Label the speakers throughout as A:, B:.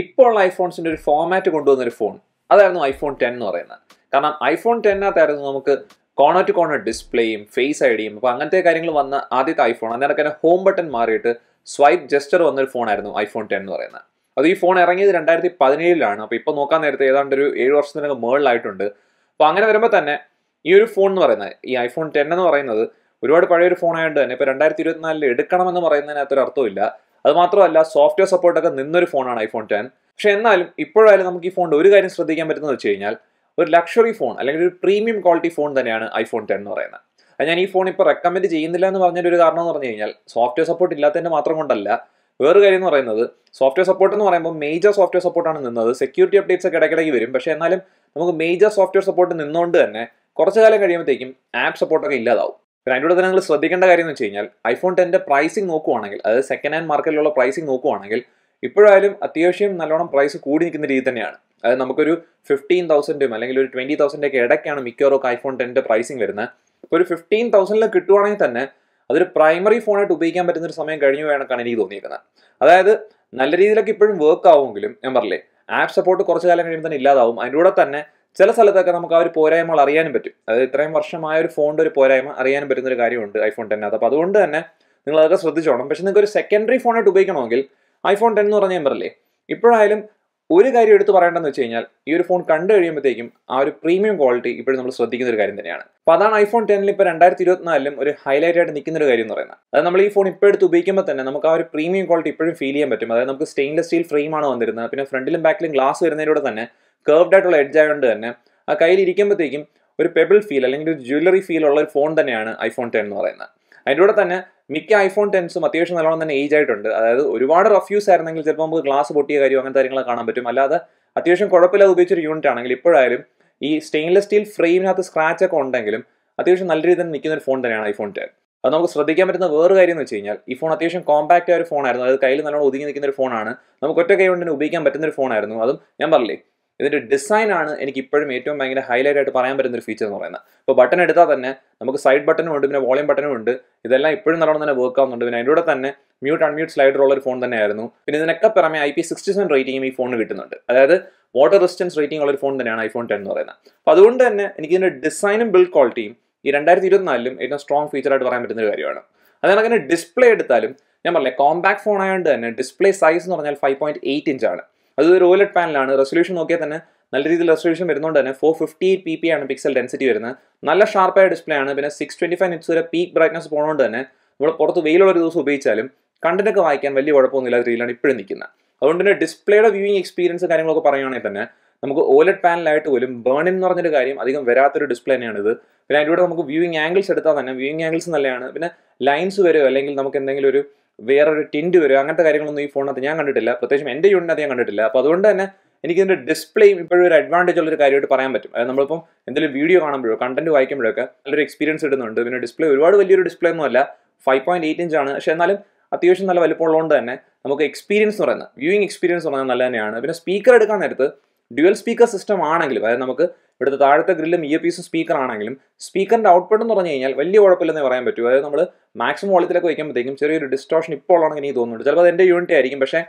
A: ഇപ്പോൾ ഐഫോൺസിൻ്റെ ഒരു ഫോമാറ്റ് കൊണ്ടുവന്ന ഒരു ഫോൺ അതായിരുന്നു ഐഫോൺ ടെൻ എന്ന് പറയുന്നത് കാരണം ഐഫോൺ ടെന്നകത്തായിരുന്നു നമുക്ക് കോണർ ടു കോണർ ഡിസ്പ്ലേയും ഫേസ് ഐ ഡിയും അപ്പോൾ അങ്ങനത്തെ കാര്യങ്ങൾ വന്ന ആദ്യത്തെ ഐഫോൺ അന്നേരമൊക്കെ തന്നെ ഹോം ബട്ടൺ മാറിയിട്ട് സ്വൈപ്പ് ജസ്റ്റർ വന്നൊരു ഫോണായിരുന്നു ഐഫോൺ ടെൻ എന്ന് പറയുന്നത് അത് ഈ ഫോൺ ഇറങ്ങിയത് രണ്ടായിരത്തി പതിനേഴിലാണ് അപ്പോൾ ഇപ്പോൾ നോക്കാൻ നേരത്തെ ഏതാണ്ട് ഒരു ഏഴ് വർഷത്തിനകം മേളിലായിട്ടുണ്ട് അപ്പോൾ അങ്ങനെ വരുമ്പോൾ തന്നെ ഈ ഒരു ഫോൺ എന്ന് പറയുന്നത് ഈ ഐഫോൺ ടെൻ എന്ന് പറയുന്നത് ഒരുപാട് പഴയൊരു ആയതുകൊണ്ട് തന്നെ ഇപ്പോൾ രണ്ടായിരത്തി ഇരുപത്തിനാലിൽ എടുക്കണമെന്ന് പറയുന്നതിനകത്തൊരു അർത്ഥമില്ല അത് മാത്രമല്ല സോഫ്റ്റ്വെയർ സപ്പോർട്ടൊക്കെ നിന്നൊരു ഫോണാണ് ഐഫോൺ ടെൻ പക്ഷേ എന്നാലും ഇപ്പോഴായാലും നമുക്ക് ഈ ഫോണിൻ്റെ ഒരു കാര്യം ശ്രദ്ധിക്കാൻ പറ്റുന്നത് വെച്ച് കഴിഞ്ഞാൽ ഒരു ലക്ഷറി ഫോൺ അല്ലെങ്കിൽ ഒരു പ്രീമിയം ക്വാളിറ്റി ഫോൺ തന്നെയാണ് ഐഫോൺ ടെൻ എന്ന് പറയുന്നത് അത് ഞാൻ ഈ ഫോൺ ഇപ്പോൾ റെക്കമെൻഡ് ചെയ്യുന്നില്ല എന്ന് പറഞ്ഞൊരു കാരണം എന്ന് പറഞ്ഞു കഴിഞ്ഞാൽ സോഫ്റ്റ്വെയർ സപ്പോർട്ട് ഇല്ലാത്തതിൻ്റെ മാത്രം കൊണ്ടല്ല വേറൊരു കാര്യം എന്ന് പറയുന്നത് സോഫ്റ്റ്വെയർ സപ്പോർട്ട് എന്ന് പറയുമ്പോൾ മേജർ സോഫ്റ്റ്വെയർ സപ്പോർട്ടാണ് നിന്നത് സെക്യൂരിറ്റി അപ്ഡേറ്റ്സ് ഒക്കെ ഇടയ്ക്കിടയ്ക്ക് വരും പക്ഷേ എന്നാലും നമുക്ക് മേജർ സോഫ്റ്റ്വെയർ സപ്പോർട്ട് നിന്നുകൊണ്ട് തന്നെ കുറച്ച് കാലം കഴിയുമ്പോഴത്തേക്കും ആപ്പ് സപ്പോർട്ടൊക്കെ ഇല്ലാതാവും പിന്നെ അതിൻ്റെ കൂടെ നിങ്ങൾ ശ്രദ്ധിക്കേണ്ട കാര്യം എന്ന് വെച്ച് കഴിഞ്ഞാൽ ഐഫോൺ ടെൻ്റെ പ്രൈസിങ് നോക്കുവാണെങ്കിൽ അതായത് സെക്കൻഡ് ഹാൻഡ് മാർക്കറ്റിലുള്ള പ്രൈസിങ് നോക്കുവാണെങ്കിൽ ഇപ്പോഴായാലും അത്യാവശ്യം നല്ലോണം പ്രൈസ് കൂടി നിൽക്കുന്ന രീതി തന്നെയാണ് അതായത് നമുക്കൊരു ഫിഫ്റ്റീൻ തൗസൻഡും അല്ലെങ്കിൽ ഒരു ട്വൻറ്റി തൗസൻഡൊക്കെ ഇടയ്ക്കാണ് മിക്കവാറും ഐഫോൺ ടെൻ്റെ പ്രൈസിങ് വരുന്നത് അപ്പോൾ ഒരു ഫിഫ്റ്റീൻ തൗസൻഡിൽ കിട്ടുവാണെങ്കിൽ തന്നെ അതൊരു പ്രൈമറി ഫോണായിട്ട് ഉപയോഗിക്കാൻ പറ്റുന്ന ഒരു സമയം കഴിഞ്ഞു വേണമെന്നാണ് എനിക്ക് തോന്നിയിരിക്കുന്നത് അതായത് നല്ല രീതിയിലൊക്കെ ഇപ്പോഴും വർക്ക് ആവുമെങ്കിലും ഞാൻ പറഞ്ഞില്ലേ ആപ്പ് സപ്പോർട്ട് കുറച്ച് കാലം കഴിയുമ്പോൾ തന്നെ ഇല്ലാതാവും അതിൻ്റെ കൂടെ തന്നെ ചില സ്ഥലത്തൊക്കെ നമുക്ക് ആ ഒരു പോരായ്മകൾ അറിയാനും പറ്റും അതായത് ഇത്രയും വർഷമായ ഒരു ഫോണിൻ്റെ ഒരു പോരായ്മ അറിയാനും പറ്റുന്ന ഒരു കാര്യമുണ്ട് ഐഫോൺ ടെന്നത് അപ്പോൾ അതുകൊണ്ട് തന്നെ നിങ്ങൾ അതൊക്കെ ശ്രദ്ധിച്ചോണം പക്ഷെ നിങ്ങൾക്ക് ഒരു സെക്കൻഡറി ഫോണായിട്ട് ഉപയോഗിക്കണമെങ്കിൽ ഐഫോൺ ടെൻ എന്ന് പറഞ്ഞ നമ്പറല്ലേ ഇപ്പോഴായാലും ഒരു കാര്യം എടുത്തു പറയേണ്ടതെന്ന് വെച്ച് കഴിഞ്ഞാൽ ഈ ഒരു ഫോൺ കണ്ടു കഴിയുമ്പോഴത്തേക്കും ആ ഒരു പ്രീമിയം ക്വാളിറ്റി ഇപ്പോഴും നമ്മൾ ശ്രദ്ധിക്കുന്ന ഒരു കാര്യം തന്നെയാണ് അപ്പോൾ അതാണ് ഐഫോൺ ടെന്നിൽ ഇപ്പോൾ രണ്ടായിരത്തി ഇരുപത്തിനാലിലും ഒരു ഹൈലൈറ്റ് ആയിട്ട് നിൽക്കുന്ന ഒരു കാര്യം എന്ന് പറയുന്നത് അതായത് നമ്മൾ ഈ ഫോൺ ഇപ്പോൾ എടുത്ത് ഉപയോഗിക്കുമ്പോൾ തന്നെ നമുക്ക് ആ ഒരു പ്രീമിയം ക്വാളിറ്റി ഇപ്പോഴും ഫീൽ ചെയ്യാൻ പറ്റും അതായത് നമുക്ക് സ്റ്റെയിൻലെസ് സ്റ്റീൽ ഫ്രെയിമാണ് വന്നിരുന്നത് പിന്നെ ഫ്രണ്ടിലും ബാക്കിലും ഗ്ലാസ് വരുന്നതിലൂടെ തന്നെ കർവ്ഡ് ആയിട്ടുള്ള എഡ്ജ് ആയതുകൊണ്ട് തന്നെ ആ കയ്യിൽ ഇരിക്കുമ്പോഴത്തേക്കും ഒരു പെബിൾ ഫീൽ അല്ലെങ്കിൽ ഒരു ജ്വല്ലറി ഫീൽ ഉള്ള ഒരു ഫോൺ തന്നെയാണ് ഐഫോൺ ടെൻ എന്ന് പറയുന്നത് അതിൻ്റെ കൂടെ തന്നെ മിക്ക ഐഫോൺ ടെൻസും അത്യാവശ്യം നല്ലോണം തന്നെ ഏജ് ആയിട്ടുണ്ട് അതായത് ഒരുപാട് റഫ് യൂസ് ആയിരുന്നെങ്കിൽ ചിലപ്പോൾ നമുക്ക് ഗ്ലാസ് പൊട്ടിയ കാര്യം അങ്ങനത്തെ കാര്യങ്ങളൊക്കെ കാണാൻ പറ്റും അല്ലാതെ അത്യാവശ്യം കുഴപ്പമില്ലാതെ ഉപയോഗിച്ചൊരു യൂണിറ്റ് ആണെങ്കിൽ ഇപ്പോഴായാലും ഈ സ്റ്റെയിൻലെസ് സ്റ്റീൽ ഫ്രെയിമിനകത്ത് സ്ക്രാച്ച് ഒക്കെ ഉണ്ടെങ്കിലും അത്യാവശ്യം നല്ല രീതിയിൽ തന്നെ നിൽക്കുന്ന ഒരു ഫോൺ തന്നെയാണ് ഐഫോൺ ടെൻ അത് നമുക്ക് ശ്രദ്ധിക്കാൻ പറ്റുന്ന വേറെ കാര്യം എന്ന് വെച്ച് കഴിഞ്ഞാൽ ഈ ഫോൺ അത്യാവശ്യം കോമ്പാക്റ്റ് ആയ ഒരു ഫോണായിരുന്നു അതായത് കയ്യിൽ നല്ലോണം ഒതുങ്ങി നിൽക്കുന്ന ഒരു ഫോണാണ് നമുക്ക് ഒറ്റ കൈ കൊണ്ട് തന്നെ ഉപയോഗിക്കാൻ പറ്റുന്ന ഒരു ഫോണായിരുന്നു അതും ഞാൻ പറഞ്ഞില്ലേ ഇതിൻ്റെ ഡിസൈൻ ആണ് എനിക്ക് ഇപ്പോഴും ഏറ്റവും ഭയങ്കര ഹൈലൈറ്റ് ആയിട്ട് പറയാൻ പറ്റുന്ന ഒരു ഫീച്ചർ എന്ന് പറയുന്നത് അപ്പോൾ ബട്ടൺ എടുത്താൽ തന്നെ നമുക്ക് സൈഡ് ബട്ടനും ഉണ്ട് പിന്നെ വോളിയം ബട്ടനും ഉണ്ട് ഇതെല്ലാം ഇപ്പോഴും നല്ലോണം തന്നെ വർക്ക് ആവുന്നുണ്ട് പിന്നെ അതിൻ്റെ കൂടെ തന്നെ മ്യൂട്ട് അൺമ്യൂട്ട് സ്ലൈഡർ ഉള്ള ഒരു ഫോൺ തന്നെയായിരുന്നു പിന്നെ ഇതിനൊക്കെ പുറമെ ഐ പി സിക്സ്റ്റി സെവൻ റേറ്റിംഗും ഈ ഫോണിന് കിട്ടുന്നുണ്ട് അതായത് വാട്ടർ റെസിസ്റ്റൻസ് റേറ്റിംഗ് ഉള്ള ഒരു ഫോൺ തന്നെയാണ് ഐഫോൺ ടെൻ എന്ന് പറയുന്നത് അപ്പോൾ അതുകൊണ്ട് തന്നെ എനിക്ക് ഇതിൻ്റെ ഡിസൈനും ബിൽഡ് ക്വാളിറ്റിയും ഈ രണ്ടായിരത്തി ഇരുപത്തിനാലിലും ഏറ്റവും സ്ട്രോങ് ഫീച്ചറായിട്ട് പറയാൻ പറ്റുന്ന ഒരു കാര്യമാണ് അതുകൊണ്ട് തന്നെ ഡിസ്പ്ലേ എടുത്താലും ഞാൻ പറഞ്ഞില്ലേ കോമ്പാക്ട് ഫോൺ ആയതുകൊണ്ട് തന്നെ ഡിസ്പ്ലേ സൈസ് എന്ന് പറഞ്ഞാൽ ഫൈവ് പോയിന്റ് എയ്റ്റ് ഇഞ്ചാണ് അത് ഒരു ഓലറ്റ് പാനലാണ് റെസൊല്യൂഷൻ നോക്കിയാൽ തന്നെ നല്ല രീതിയിൽ റെസൊല്യൂഷൻ വരുന്നതുകൊണ്ട് തന്നെ ഫോർ ഫിഫ്റ്റി പി പി ആണ് പിക്സൽ ഡെൻസിറ്റി വരുന്നത് നല്ല ഷാർപ്പായ ഡിസ്പ്ലേ ആണ് പിന്നെ സിക്സ് ട്വൻറ്റി ഫൈവ് നിറ്റ്സ് വരെ പീക്ക് ബ്രൈറ്റ്നസ് പോകുന്നതുകൊണ്ട് തന്നെ നമ്മൾ പുറത്ത് വെയിലുള്ള ഒരു ദിവസം ഉപയോഗിച്ചാലും കണ്ടൻറ്റൊക്കെ വായിക്കാൻ വലിയ കുഴപ്പമൊന്നുമില്ലാത്ത രീതിയിലാണ് ഇപ്പോഴും നിൽക്കുന്നത് അതുകൊണ്ട് തന്നെ ഡിസ്പ്ലേയുടെ വ്യൂയിങ് എക്സ്പീരിയൻസ് കാര്യങ്ങളൊക്കെ പറയുകയാണെങ്കിൽ തന്നെ നമുക്ക് ഓലറ്റ് പാനലായിട്ട് പോലും ബേണിൻ എന്ന് പറഞ്ഞൊരു കാര്യം അധികം വരാത്തൊരു ഡിസ്പ്ലേ തന്നെയാണിത് പിന്നെ അതിലൂടെ നമുക്ക് വ്യൂയിങ് ആംഗിൾസ് എടുത്താൽ തന്നെ വ്യൂയിങ് ആംഗിൾസ് നല്ലതാണ് പിന്നെ ലൈൻസ് വരുമോ അല്ലെങ്കിൽ നമുക്ക് എന്തെങ്കിലും ഒരു വേറൊരു ടിൻറ്റ് വരും അങ്ങനത്തെ കാര്യങ്ങളൊന്നും ഈ ഫോണിനകത്ത് ഞാൻ കണ്ടിട്ടില്ല പ്രത്യേകിച്ചും എൻ്റെ യൂണിനകത്ത് ഞാൻ കണ്ടിട്ടില്ല അപ്പോൾ അതുകൊണ്ട് തന്നെ എനിക്കിതിൻ്റെ ഡിസ്പ്ലേയും ഇപ്പോഴും ഒരു അഡ്വാൻറ്റേജ് ഉള്ളൊരു കാര്യമായിട്ട് പറയാൻ പറ്റും അതായത് നമ്മളിപ്പം എന്തെങ്കിലും വീഡിയോ കാണുമ്പോഴോ കണ്ടന്റ് വായിക്കുമ്പോഴൊക്കെ നല്ലൊരു എക്സ്പീരിയൻസ് ഇടുന്നുണ്ട് പിന്നെ ഡിസ്പ്ലേ ഒരുപാട് വലിയൊരു ഡിസ്പ്ലേ ഒന്നും അല്ല ഫൈവ് പോയിന്റ് എയ്റ്റ് ഇഞ്ചാണ് പക്ഷേ എന്നാലും അത്യാവശ്യം നല്ല ഉള്ളതുകൊണ്ട് തന്നെ നമുക്ക് എക്സ്പീരിയൻസ് എന്ന് പറയുന്നത് വ്യൂയിങ് എക്സ്പീരിയൻസ് പറയുന്നത് നല്ല തന്നെയാണ് പിന്നെ സ്പീക്കർ എടുക്കാൻ നേരത്ത് ഡ്യുവൽ സ്പീക്കർ സിസ്റ്റം ആണെങ്കിലും അതായത് നമുക്ക് ഇവിടുത്തെ താഴത്തെ ഗ്രില്ലും ഇയർ പീസും സ്പീക്കറാണെങ്കിലും സ്പീക്കറിൻ്റെ ഔട്ട്പുട്ട് എന്ന് പറഞ്ഞു കഴിഞ്ഞാൽ വലിയ കുഴപ്പമില്ലെന്ന് പറയാൻ പറ്റും അതായത് നമ്മൾ മാക്സിമം വോളത്തിലൊക്കെ വയ്ക്കുമ്പോഴത്തേക്കും ചെറിയൊരു ഇപ്പോൾ ഇപ്പോഴാണെങ്കിൽ എനിക്ക് തോന്നുന്നുണ്ട് ചിലപ്പോൾ അത് എൻ്റെ യൂണിറ്റ് ആയിരിക്കും പക്ഷേ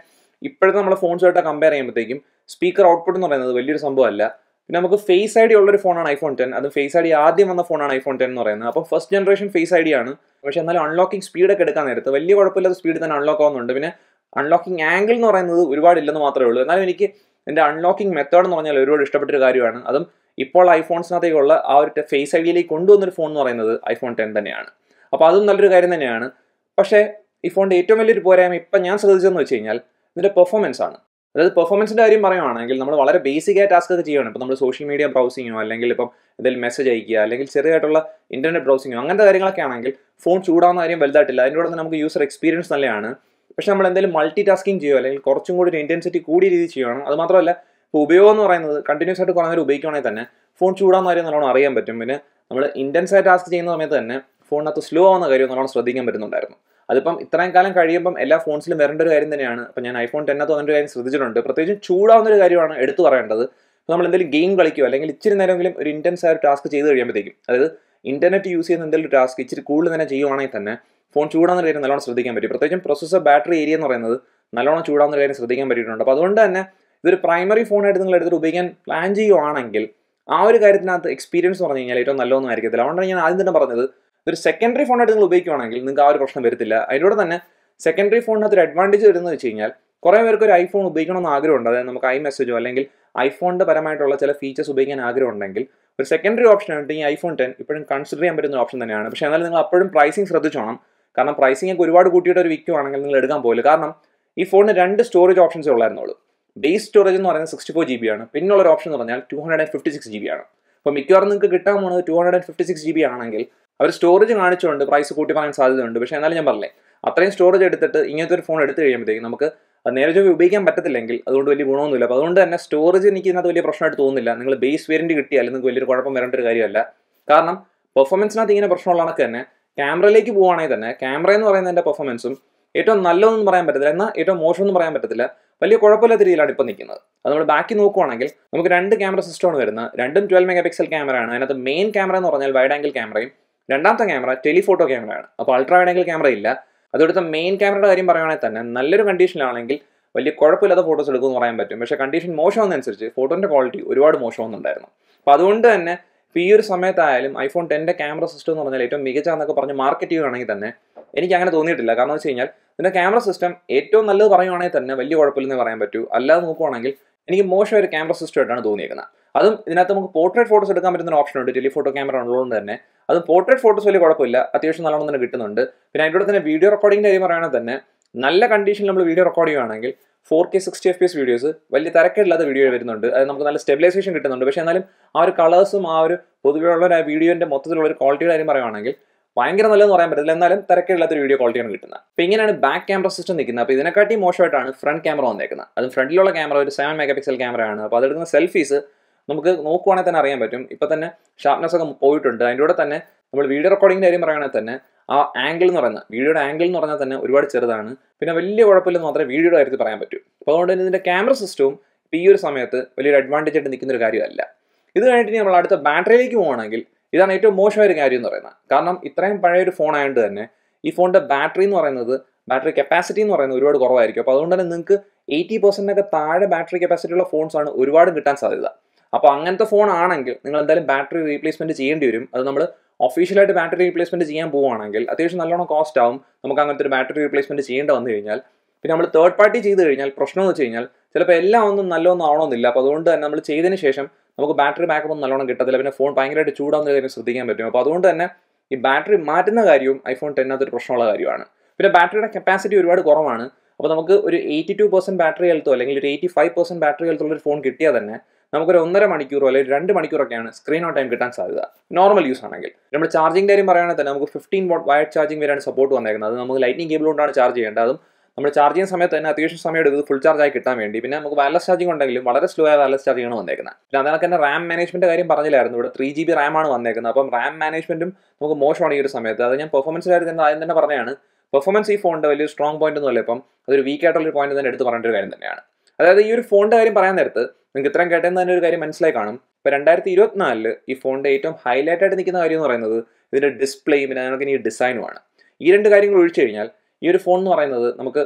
A: ഇപ്പോഴത്തെ നമ്മുടെ ഫോൺസുമായിട്ട് കമ്പയർ ചെയ്യുമ്പോഴത്തേക്കും സ്പീക്കർ ഔട്ട്പുട്ട് എന്ന് പറയുന്നത് വലിയൊരു സംഭവമല്ല പിന്നെ നമുക്ക് ഫേസ് ഐ ഡി ഉള്ളൊരു ഫോണാണ് ഐഫോൺ ടെൻ അത് ഫേസ് ഐ ഡി ആദ്യം വന്ന ഫോണാണ് ഐഫോൺ ടെൻ എന്ന് പറയുന്നത് അപ്പോൾ first generation face I D ആണ് പക്ഷേ എന്നാലും അൺലോക്കിംഗ് സ്പീഡൊക്കെ എടുക്കാൻ നേരത്ത് വലിയ കുഴപ്പമില്ലാത്ത സ്പീഡ് തന്നെ അൺലോക്ക് ആവുന്നുണ്ട് പിന്നെ അൺലോക്കിംഗ് ആംഗിൾ എന്ന് പറയുന്നത് ഒരുപാട് ഇല്ലെന്ന് മാത്രമേ ഉള്ളൂ എന്നാലും എനിക്ക് എൻ്റെ അൺലോക്കിംഗ് മെത്തേഡ് എന്ന് പറഞ്ഞാൽ ഒരുപാട് ഇഷ്ടപ്പെട്ടൊരു കാര്യമാണ് അതും ഇപ്പോൾ ഐഫോൺസിനകത്തേക്കുള്ള ആ ഒരു ഫേസ് ഐ ഡിയിലേക്ക് കൊണ്ടുവന്നൊരു ഫോൺ എന്ന് പറയുന്നത് ഐഫോൺ ടെൻ തന്നെയാണ് അപ്പോൾ അതും നല്ലൊരു കാര്യം തന്നെയാണ് പക്ഷേ ഈ ഫോണിൻ്റെ ഏറ്റവും വലിയൊരു പോരായ്മ ഇപ്പം ഞാൻ ശ്രദ്ധിച്ചതെന്ന് വെച്ച് കഴിഞ്ഞാൽ ഇതിൻ്റെ പെർഫോമൻസ് ആണ് അതായത് പെർഫോമൻസിൻ്റെ കാര്യം പറയുകയാണെങ്കിൽ നമ്മൾ വളരെ ബേസിക് ആയ ടാസ്ക് ഒക്കെ ചെയ്യുകയാണ് ഇപ്പോൾ നമ്മൾ സോഷ്യൽ മീഡിയ ബ്രൗസിങ്ങോ അല്ലെങ്കിൽ ഇപ്പം എന്തെങ്കിലും മെസ്സേജ് അയക്കുക അല്ലെങ്കിൽ ചെറുതായിട്ടുള്ള ഇൻ്റർനെറ്റ് ബ്രൗസിങ്ങോ അങ്ങനത്തെ കാര്യങ്ങളൊക്കെ ആണെങ്കിൽ ഫോൺ ചൂടാവുന്ന കാര്യം വലുതായിട്ടില്ല അതിൻ്റെ കൂടെ തന്നെ നമുക്ക് യൂസർ എക്സ്പീരിയൻസ് നല്ലതാണ് പക്ഷേ നമ്മൾ എന്തെങ്കിലും മൾട്ടി ടാസ്കിങ് ചെയ്യുക അല്ലെങ്കിൽ കുറച്ചും കൂടി ഒരു ഇൻറ്റൻസിറ്റി കൂടിയ രീതിയിൽ ചെയ്യുകയാണ് അത് മാത്രമല്ല അപ്പോൾ ഉപയോഗം എന്ന് പറയുന്നത് കണ്ടിന്യൂസ് ആയിട്ട് കുറേ നേരം ഉപയോഗിക്കുകയാണെങ്കിൽ തന്നെ ഫോൺ ചൂടാകുന്ന കാര്യം നല്ലോണം അറിയാൻ പറ്റും പിന്നെ നമ്മൾ ഇൻറ്റൻസ് ആയി ടാസ്ക് ചെയ്യുന്ന സമയത്ത് തന്നെ ഫോണിനകത്ത് സ്ലോ ആവുന്ന കാര്യം നല്ലോണം ശ്രദ്ധിക്കാൻ പറ്റുന്നുണ്ടായിരുന്നു അതിപ്പം ഇത്രയും കാലം കഴിയുമ്പം എല്ലാ ഫോൺസിലും വരേണ്ട ഒരു കാര്യം തന്നെയാണ് അപ്പം ഞാൻ ഐഫോൺ അത് ഒരു കാര്യം ശ്രദ്ധിച്ചിട്ടുണ്ട് പ്രത്യേകിച്ചും ചൂടാവുന്ന ഒരു കാര്യമാണ് എടുത്തു പറയേണ്ടത് നമ്മൾ എന്തെങ്കിലും ഗെയിം കളിക്കുകയോ അല്ലെങ്കിൽ ഇച്ചിരി നേരമെങ്കിലും ഒരു ഇൻറ്റൻസ് ആയ ഒരു ടാസ്ക് ചെയ്ത് കഴിയുമ്പോഴത്തേക്കും അതായത് ഇന്റർനെറ്റ് യൂസ് ചെയ്യുന്ന എന്തെങ്കിലും ഒരു ടാസ്ക് ഇച്ചിരി കൂടുതൽ തന്നെ ചെയ്യുവാണെങ്കിൽ തന്നെ ഫോൺ ചൂടാകുന്ന കാര്യം നല്ലോണം ശ്രദ്ധിക്കാൻ പറ്റും പ്രത്യേകിച്ചും പ്രൊസസ്സർ ബാറ്ററി ഏരിയ എന്ന് പറയുന്നത് നല്ലോണം ചൂടാകുന്ന കാര്യം ശ്രദ്ധിക്കാൻ പറ്റിയിട്ടുണ്ട് അപ്പോൾ അതുകൊണ്ട് തന്നെ ഇതൊരു പ്രൈമറി ഫോണായിട്ട് നിങ്ങൾ എടുത്തിട്ട് ഉപയോഗിക്കാൻ പ്ലാൻ ചെയ്യുവാണെങ്കിൽ ആ ഒരു കാര്യത്തിനകത്ത് എക്സ്പീരിയൻസ് പറഞ്ഞു കഴിഞ്ഞാൽ ഏറ്റവും നല്ലതൊന്നും ആയിരിക്കത്തില്ല അതുകൊണ്ടാണ് ഞാൻ ആദ്യം തന്നെ പറഞ്ഞത് ഒരു സെക്കൻഡറി ഫോണായിട്ട് നിങ്ങൾ ഉപയോഗിക്കുവാണെങ്കിൽ നിങ്ങൾക്ക് ആ ഒരു പ്രശ്നം വരത്തില്ല അതിലൂടെ തന്നെ സെക്കൻഡറി ഫോണിനകത്ത് ഒരു അഡ്വാൻറ്റേജ് വരുന്നത് വെച്ച് കഴിഞ്ഞാൽ കുറേ പേർക്ക് ഒരു ഐഫോൺ ഉപയോഗിക്കണമെന്ന് ആഗ്രഹമുണ്ട് അതായത് നമുക്ക് ഐ മെസ്സേജോ അല്ലെങ്കിൽ ഐഫോണിൻ്റെ പരമായിട്ടുള്ള ചില ഫീച്ചേഴ്സ് ഉപയോഗിക്കാൻ ആഗ്രഹം ഉണ്ടെങ്കിൽ ഒരു സെക്കൻഡറി ഓപ്ഷൻ ആയിട്ട് ഈ ഐഫോൺ ടെൻ ഇപ്പോഴും കൺസിഡർ ചെയ്യാൻ പറ്റുന്ന ഓപ്ഷൻ തന്നെയാണ് പക്ഷേ എന്നാലും നിങ്ങൾ അപ്പോഴും പ്രൈസിങ് ശ്രദ്ധിച്ചോണം കാരണം പ്രൈസിംഗ് ഒക്കെ ഒരുപാട് കൂട്ടിയിട്ട് ഒരു വിൽക്കുവാണെങ്കിൽ നിങ്ങൾ എടുക്കാൻ പോലും കാരണം ഈ ഫോണിന് രണ്ട് സ്റ്റോറേജ് ഓപ്ഷൻസേ ഉള്ളായിരുന്നുള്ളൂ ബേസ് സ്റ്റോറേജ് എന്ന് പറയുന്നത് സിക്സ്റ്റി ഫോർ ജി ബി ആണ് പിന്നുള്ള ഒരു ഓപ്ഷൻ എന്ന് പറഞ്ഞാൽ two hundred and fifty six G B ആണ് അപ്പോൾ മിക്കവാറും നിങ്ങൾക്ക് കിട്ടാൻ പോകുന്നത് two hundred and fifty six G B ആണെങ്കിൽ അവർ സ്റ്റോറേജ് കാണിച്ചുകൊണ്ട് പ്രൈസ് കൂട്ടി പറയാൻ സാധ്യതയുണ്ട് പക്ഷേ എന്നാലും ഞാൻ പറഞ്ഞേ അത്രയും സ്റ്റോറേജ് എടുത്തിട്ട് ഇങ്ങനത്തെ ഒരു ഫോൺ എടുത്തു കഴിയുമ്പോഴത്തേക്കും നമുക്ക് നേരെ ചൊവ്വ ഉപയോഗിക്കാൻ പറ്റത്തില്ലെങ്കിൽ അതുകൊണ്ട് വലിയ ഗുണമൊന്നുമില്ല അപ്പോൾ അതുകൊണ്ട് തന്നെ സ്റ്റോറേജ് എനിക്ക് ഇതിനകത്ത് വലിയ പ്രശ്നമായിട്ട് തോന്നുന്നില്ല നിങ്ങൾ ബേസ് വേരിയൻറ്റ് കിട്ടിയാൽ നിങ്ങൾക്ക് വലിയൊരു കുഴപ്പം വരേണ്ട ഒരു കാര്യമല്ല കാരണം പെർഫോമൻസിനകത്ത് ഇങ്ങനെ പ്രശ്നമുള്ള കണക്ക് തന്നെ ക്യാമറയിലേക്ക് പോവുകയാണെങ്കിൽ തന്നെ ക്യാമറ എന്ന് പറയുന്നതിൻ്റെ പെർഫോമൻസും ഏറ്റവും നല്ലതെന്ന് പറയാൻ പറ്റത്തില്ല എന്നാൽ ഏറ്റവും മോശമെന്ന് പറയാൻ പറ്റത്തില്ല വലിയ കുഴപ്പമില്ലാത്ത രീതിയിലാണ് ഇപ്പോൾ നിൽക്കുന്നത് അത് നമ്മൾ ബാക്കി നോക്കുവാണെങ്കിൽ നമുക്ക് രണ്ട് ക്യാമറ സിസ്റ്റമാണ് വരുന്നത് രണ്ടും ട്വൽവ് മെഗാ പിക്സൽ ക്യാമറയാണ് അതിനകത്ത് മെയിൻ ക്യാമറ എന്ന് പറഞ്ഞാൽ വൈഡ് ആംഗിൾ ക്യാമറയും രണ്ടാമത്തെ ക്യാമറ ടെലിഫോട്ടോ ക്യാമറയാണ് അപ്പോൾ അൾട്രാ വൈഡ് ആംഗിൾ ക്യാമറ ഇല്ല അതോടൊപ്പം മെയിൻ ക്യാമറയുടെ കാര്യം പറയുകയാണെങ്കിൽ തന്നെ നല്ലൊരു കണ്ടീഷനിലാണെങ്കിൽ വലിയ കുഴപ്പമില്ലാത്ത ഫോട്ടോസ് എടുക്കുമെന്ന് പറയാൻ പറ്റും പക്ഷേ കണ്ടീഷൻ മോശമാവുന്നതനുസരിച്ച് ഫോട്ടോൻ്റെ ക്വാളിറ്റി ഒരുപാട് മോശമാവുന്നുണ്ടായിരുന്നു അപ്പോൾ അതുകൊണ്ട് തന്നെ ഇപ്പോൾ ഈ ഒരു സമയത്തായാലും ഐഫോൺ ടെൻ്റെ ക്യാമറ സിസ്റ്റം എന്ന് പറഞ്ഞാൽ ഏറ്റവും മികച്ച എന്നൊക്കെ പറഞ്ഞ് മാർക്കറ്റ് ചെയ്യുകയാണെങ്കിൽ തന്നെ എനിക്ക് അങ്ങനെ തോന്നിയിട്ടില്ല കാരണം വെച്ച് കഴിഞ്ഞാൽ ഇതിൻ്റെ ക്യാമറ സിസ്റ്റം ഏറ്റവും നല്ലത് പറയുവാണെങ്കിൽ തന്നെ വലിയ കുഴപ്പമില്ലെന്ന് പറയാൻ പറ്റൂ അല്ലാതെ നോക്കുവാണെങ്കിൽ എനിക്ക് മോശം ഒരു ക്യാമറ ആയിട്ടാണ് തോന്നിയേക്കുന്നത് അതും ഇതിനകത്ത് നമുക്ക് പോർട്രേറ്റ് ഫോട്ടോസ് എടുക്കാൻ പറ്റുന്ന ഓപ്ഷൻ ഉണ്ട് ടെലിഫോട്ടോ ക്യാമറ ഉള്ളതുകൊണ്ട് തന്നെ അത് പോർട്രേറ്റ് ഫോട്ടോസ് വലിയ കുഴപ്പമില്ല അത്യാവശ്യം നല്ലോണം തന്നെ കിട്ടുന്നുണ്ട് പിന്നെ അതിൻ്റെ തന്നെ വീഡിയോ റെക്കോർഡിങ്ങിൻ്റെ കാര്യം പറയുകയാണെങ്കിൽ തന്നെ നല്ല കണ്ടീഷനിൽ നമ്മൾ വീഡിയോ റെക്കോർഡ് ചെയ്യുകയാണെങ്കിൽ four K sixty F P S videos വലിയ തിരക്കില്ലാത്ത വീഡിയോ വരുന്നുണ്ട് അത് നമുക്ക് നല്ല സ്റ്റെബിലൈസേഷൻ കിട്ടുന്നുണ്ട് പക്ഷേ എന്നാലും ആ ഒരു കളേഴ്സും ആ ഒരു പൊതുവെയുള്ള വീഡിയോൻ്റെ മൊത്തത്തിലുള്ള ഒരു ക്വാളിറ്റിയുടെ കാര്യം പറയുകയാണെങ്കിൽ ഭയങ്കര നല്ലതെന്ന് പറയാൻ പറ്റില്ല എന്നാലും തിരക്കില്ലാത്തൊരു വീഡിയോ ക്വാളിറ്റിയാണ് കിട്ടുന്നത് അപ്പോൾ ഇങ്ങനെയാണ് ബാക്ക് ക്യാമറ സിസ്റ്റം നിൽക്കുന്നത് അപ്പോൾ ഇതിനെക്കാട്ടി മോശമായിട്ടാണ് ഫ്രണ്ട് ക്യാമറ വന്നേക്കുന്നത് അത് ഫ്രണ്ടിലുള്ള ക്യാമറ ഒരു സെവൻ മെഗാ പിക്സൽ ക്യാമറയാണ് അപ്പോൾ അതെടുക്കുന്ന സെൽഫീസ് നമുക്ക് നോക്കുവാണെങ്കിൽ തന്നെ അറിയാൻ പറ്റും ഇപ്പോൾ തന്നെ ഷാർപ്നെസ് ഒക്കെ പോയിട്ടുണ്ട് അതിൻ്റെ കൂടെ തന്നെ നമ്മൾ വീഡിയോ റെക്കോർഡിങ്ങിൻ്റെ കാര്യം പറയുകയാണെങ്കിൽ തന്നെ ആ ആംഗിൾ എന്ന് പറയുന്നത് വീഡിയോയുടെ ആംഗിൾ എന്ന് പറഞ്ഞാൽ തന്നെ ഒരുപാട് ചെറുതാണ് പിന്നെ വലിയ കുഴപ്പമില്ലെന്ന് മാത്രമേ വീഡിയോയുടെ കാര്യത്തിൽ പറയാൻ പറ്റൂ അപ്പോൾ അതുകൊണ്ട് തന്നെ ഇതിൻ്റെ ക്യാമറ സിസ്റ്റവും ഇപ്പോൾ ഈ ഒരു സമയത്ത് വലിയൊരു അഡ്വാൻറ്റേജ് ആയിട്ട് നിൽക്കുന്ന ഒരു കാര്യമല്ല ഇത് കഴിഞ്ഞിട്ട് നമ്മൾ അടുത്ത ബാറ്ററിയിലേക്ക് പോകുകയാണെങ്കിൽ ഇതാണ് ഏറ്റവും മോശമായൊരു കാര്യം എന്ന് പറയുന്നത് കാരണം ഇത്രയും പഴയ ഒരു ഫോൺ ആയതുകൊണ്ട് തന്നെ ഈ ഫോണിൻ്റെ ബാറ്ററി എന്ന് പറയുന്നത് ബാറ്ററി കപ്പാസിറ്റി എന്ന് പറയുന്നത് ഒരുപാട് കുറവായിരിക്കും അപ്പോൾ അതുകൊണ്ട് തന്നെ നിങ്ങൾക്ക് എയ്റ്റി പെർസെൻറ്റൊക്കെ താഴെ ബാറ്ററി കപ്പാസിറ്റി ഉള്ള ഫോൺസ് ആണ് ഒരുപാട് കിട്ടാൻ സാധ്യത അപ്പോൾ അങ്ങനത്തെ ഫോൺ ആണെങ്കിൽ നിങ്ങൾ എന്തായാലും ബാറ്ററി റീപ്ലേസ്മെൻറ്റ് ചെയ്യേണ്ടി വരും അത് നമ്മൾ ഒഫീഷ്യലായിട്ട് ബാറ്ററി റീപ്ലേസ്മെൻറ്റ് ചെയ്യാൻ പോവുകയാണെങ്കിൽ അത്യാവശ്യം നല്ലോണം കോസ്റ്റ് ആവും നമുക്ക് അങ്ങനത്തെ ഒരു ബാറ്ററി റീപ്ലേസ്മെൻറ്റ് ചെയ്യേണ്ടി വന്നു കഴിഞ്ഞാൽ പിന്നെ നമ്മൾ തേർഡ് പാർട്ടി ചെയ്ത് കഴിഞ്ഞാൽ പ്രശ്നം എന്ന് വെച്ച് കഴിഞ്ഞാൽ ചിലപ്പോൾ എല്ലാം ഒന്നും നല്ലൊന്നും ആവണമെന്നില്ല അപ്പോൾ അതുകൊണ്ട് തന്നെ നമ്മൾ ചെയ്തതിന് ശേഷം നമുക്ക് ബാറ്ററി ബാക്കപ്പ് ഒന്നും നല്ലോണം കിട്ടത്തില്ല പിന്നെ ഫോൺ ഭയങ്കരമായിട്ട് ചൂടാവുന്ന കാര്യം ശ്രദ്ധിക്കാൻ പറ്റും അപ്പോൾ അതുകൊണ്ട് തന്നെ ഈ ബാറ്ററി മാറ്റുന്ന കാര്യവും ഐഫോൺ ടെന്നകത്ത് ഒരു പ്രശ്നമുള്ള കാര്യമാണ് പിന്നെ ബാറ്ററിയുടെ കപ്പാസിറ്റി ഒരുപാട് കുറവാണ് അപ്പോൾ നമുക്ക് ഒരു എയ്റ്റി ടു പെർസെൻറ്റ് ബാറ്ററി ഹെൽത്തോ അല്ലെങ്കിൽ ഒരു എയ്റ്റി ഫൈവ് പെർസെൻറ്റ് ബാറ്ററി ഹെൽത്തുള്ള ഒരു ഫോൺ കിട്ടിയാൽ തന്നെ നമുക്കൊരു ഒന്നര മണിക്കൂറോ അല്ലെങ്കിൽ രണ്ട് മണിക്കൂറൊക്കെയാണ് സ്ക്രീൻ ഓൺ ടൈം കിട്ടാൻ സാധ്യത നോർമൽ യൂസ് ആണെങ്കിൽ നമ്മൾ ചാർജിംഗ് കാര്യം പറയുകയാണെങ്കിൽ തന്നെ നമുക്ക് ഫിഫ്റ്റീൻ വോട്ട് വയർ ചാർജിംഗ് വരെയാണ് സപ്പോർട്ട് വന്നേക്കുന്നത് അത് നമുക്ക് ലൈറ്റിംഗ് കേബിൾ കൊണ്ടാണ് ചാർജ് ചെയ്യേണ്ടത് അതും നമ്മൾ ചാർജ് ചെയ്യുന്ന സമയത്ത് തന്നെ അത്യാവശ്യം സമയം ഇത് ഫുൾ ചാർജ് ആയി കിട്ടാൻ വേണ്ടി പിന്നെ നമുക്ക് വയർലെസ് ചാർജിംഗ് ഉണ്ടെങ്കിലും വളരെ സ്ലോ ആയ വയർലെസ് ചാർജിങ്ങാണ് വന്നേക്കുന്നത് പിന്നെ അതിനൊക്കെ തന്നെ റാം മാനേജ്മെന്റ് കാര്യം പറഞ്ഞില്ലായിരുന്നു ഇവിടെ ത്രീ ജി ബി റാമാണ് വന്നേക്കുന്നത് അപ്പം റാം മാനേജ്മെന്റും നമുക്ക് മോശമാണ് ഈ ഒരു സമയത്ത് അത് ഞാൻ പെർഫോമൻസ് കാര്യം തന്നെ ആദ്യം തന്നെ പറഞ്ഞാണ് പെർഫോമൻസ് ഈ ഫോണിന്റെ വലിയ സ്ട്രോങ് പോയിന്റ് ഒന്നുമല്ല ഇപ്പം അതൊരു വീക്ക് ആയിട്ടുള്ള പോയിന്റ് തന്നെ എടുത്ത് പറയേണ്ട ഒരു കാര്യം തന്നെയാണ് അതായത് ഈ ഒരു ഫോണിന്റെ കാര്യം പറയാൻ നേരത്ത് നിങ്ങൾക്ക് ഇത്രയും കേട്ടെന്ന് തന്നെ ഒരു കാര്യം മനസ്സിലായി കാണും ഇപ്പൊ രണ്ടായിരത്തി ഇരുപത്തിനാലില് ഈ ഫോണിന്റെ ഏറ്റവും ഹൈലൈറ്റ് ആയിട്ട് നിൽക്കുന്ന കാര്യം എന്ന് പറയുന്നത് ഇതിന്റെ ഡിസ്പ്ലേയും പിന്നെ അതിനൊക്കെ ഈ ഡിസൈനുമാണ് ഈ രണ്ട് കാര്യങ്ങൾ ഒഴിച്ചു കഴിഞ്ഞാൽ ഈ ഒരു ഫോൺ എന്ന് പറയുന്നത് നമുക്ക്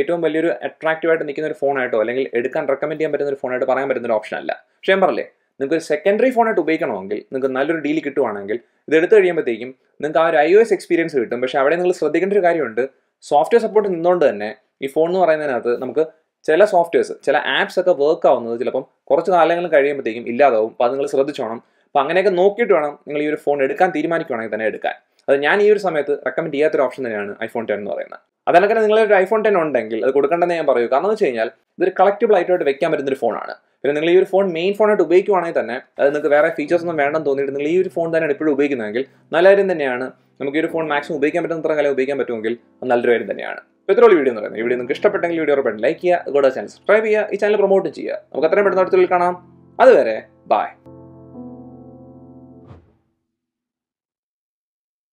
A: ഏറ്റവും വലിയൊരു അട്രാക്റ്റീവായിട്ട് നിൽക്കുന്ന ഒരു ഫോണായിട്ടോ അല്ലെങ്കിൽ എടുക്കാൻ റെക്കമെൻഡ് ചെയ്യാൻ പറ്റുന്ന ഒരു ഫോണായിട്ട് പറയാൻ പറ്റുന്ന ഒരു ഓപ്ഷൻ അല്ല പക്ഷേ ഞാൻ പറഞ്ഞില്ലേ നിങ്ങൾക്ക് ഒരു സെക്കൻഡറി ഫോണായിട്ട് ഉപയോഗിക്കണമെങ്കിൽ നിങ്ങൾക്ക് നല്ലൊരു ഡീൽ കിട്ടുവാണെങ്കിൽ ഇത് എടുത്തു കഴിയുമ്പോഴത്തേക്കും നിങ്ങൾക്ക് ആ ഒരു ഐ ഒ എസ് എക്സ്പീരിയൻസ് കിട്ടും പക്ഷേ അവിടെ നിങ്ങൾ ശ്രദ്ധിക്കേണ്ട ഒരു കാര്യമുണ്ട് സോഫ്റ്റ്വെയർ സപ്പോർട്ട് നിന്നുകൊണ്ട് തന്നെ ഈ ഫോൺ എന്ന് പറയുന്നതിനകത്ത് നമുക്ക് ചില സോഫ്റ്റ്വെയർസ് ചില ആപ്സ് ഒക്കെ വർക്ക് ആവുന്നത് ചിലപ്പം കുറച്ച് കാലങ്ങൾ കഴിയുമ്പോഴത്തേക്കും ഇല്ലാതാവും അപ്പോൾ അത് നിങ്ങൾ ശ്രദ്ധിച്ചോണം അപ്പോൾ അങ്ങനെയൊക്കെ നോക്കിയിട്ട് വേണം നിങ്ങൾ ഈ ഒരു ഫോൺ എടുക്കാൻ തീരുമാനിക്കുവാണെങ്കിൽ തന്നെ എടുക്കാൻ അത് ഞാൻ ഈ ഒരു സമയത്ത് റെക്കമെൻഡ് ചെയ്യാത്തൊരു ഓപ്ഷൻ തന്നെയാണ് ഐഫോൺ ടെൻ എന്ന് പറയുന്നത് അതല്ലെങ്കിൽ ഒരു ഐഫോൺ ടെൻ ഉണ്ടെങ്കിൽ അത് കൊടുക്കേണ്ടതെന്ന് ഞാൻ പറയൂ കാരണം എന്ന് വെച്ച് കഴിഞ്ഞാൽ ഇതൊരു കളക്റ്റബിൾ ആയിട്ട് വെക്കാൻ പറ്റുന്ന ഒരു ഫോണാണ് പിന്നെ നിങ്ങൾ ഈ ഒരു ഫോൺ മെയിൻ ഫോണായിട്ട് ഉപയോഗിക്കുവാണെങ്കിൽ തന്നെ അത് നിങ്ങൾക്ക് വേറെ ഫീച്ചേഴ്സ് ഒന്നും വേണ്ടെന്ന് തോന്നിയിട്ട് നിങ്ങൾ ഈ ഒരു ഫോൺ തന്നെയാണ് ഇപ്പോഴും ഉപയോഗിക്കുന്നതെങ്കിൽ നല്ല കാര്യം തന്നെയാണ് നമുക്ക് ഈ ഒരു ഫോൺ മാക്സിമം ഉപയോഗിക്കാൻ പറ്റുന്ന കാലം ഉപയോഗിക്കാൻ പറ്റുമെങ്കിൽ അത് നല്ലൊരു കാര്യം തന്നെയാണ് ഇപ്പോൾ ഇത്രയുള്ള വീഡിയോ എന്ന് പറയുന്നത് ഈ വീഡിയോ നിങ്ങൾക്ക് ഇഷ്ടപ്പെട്ടെങ്കിൽ വീഡിയോ ഉറപ്പായിട്ട് ലൈക്ക് ചെയ്യുക ഗോഡ് ചാനൽ സബ്സ്ക്രൈബ് ചെയ്യുക ഈ ചാനൽ പ്രൊമോട്ട് ചെയ്യുക നമുക്ക് അത്രയും പെട്ടെന്ന് അടുത്തുള്ളിൽ കാണാം അതുവരെ ബൈ